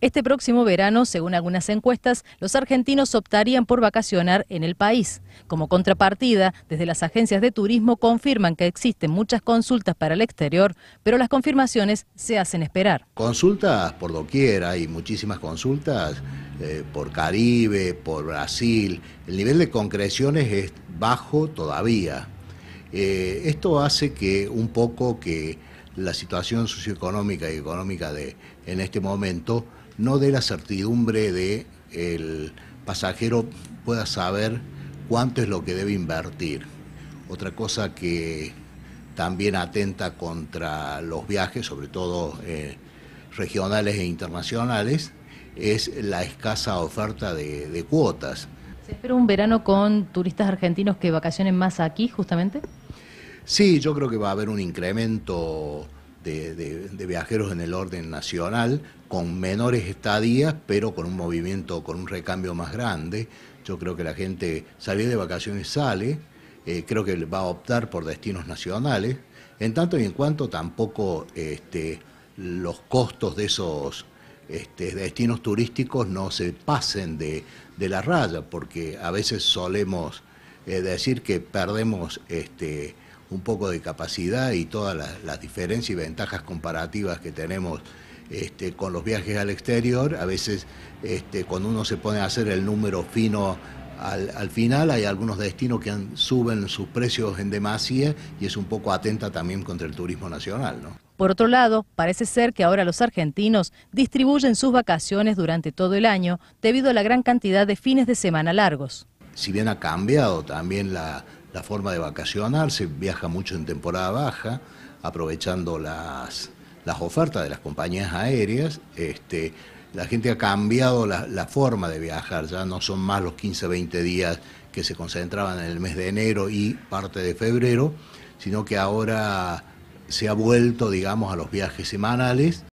Este próximo verano, según algunas encuestas, los argentinos optarían por vacacionar en el país. Como contrapartida, desde las agencias de turismo confirman que existen muchas consultas para el exterior, pero las confirmaciones se hacen esperar. Consultas por doquier, hay muchísimas consultas eh, por Caribe, por Brasil. El nivel de concreciones es bajo todavía. Eh, esto hace que un poco que la situación socioeconómica y económica de, en este momento no de la certidumbre de el pasajero pueda saber cuánto es lo que debe invertir. Otra cosa que también atenta contra los viajes, sobre todo eh, regionales e internacionales, es la escasa oferta de, de cuotas. ¿Se espera un verano con turistas argentinos que vacacionen más aquí, justamente? Sí, yo creo que va a haber un incremento de, viajeros en el orden nacional, con menores estadías, pero con un movimiento, con un recambio más grande. Yo creo que la gente salir de vacaciones sale, eh, creo que va a optar por destinos nacionales, en tanto y en cuanto tampoco este, los costos de esos este, destinos turísticos no se pasen de, la raya, porque a veces solemos eh, decir que perdemos... Este, un poco de capacidad y todas las, diferencias y ventajas comparativas que tenemos este, con los viajes al exterior. A veces este, cuando uno se pone a hacer el número fino al, final, hay algunos destinos que suben sus precios en demasía y es un poco atenta también contra el turismo nacional. ¿no? Por otro lado, parece ser que ahora los argentinos distribuyen sus vacaciones durante todo el año debido a la gran cantidad de fines de semana largos. Si bien ha cambiado también la, la forma de vacacionar, se viaja mucho en temporada baja, aprovechando las, las ofertas de las compañías aéreas. Este, la gente ha cambiado la, la, forma de viajar, ya no son más los 15, 20 días que se concentraban en el mes de enero y parte de febrero, sino que ahora se ha vuelto, digamos, a los viajes semanales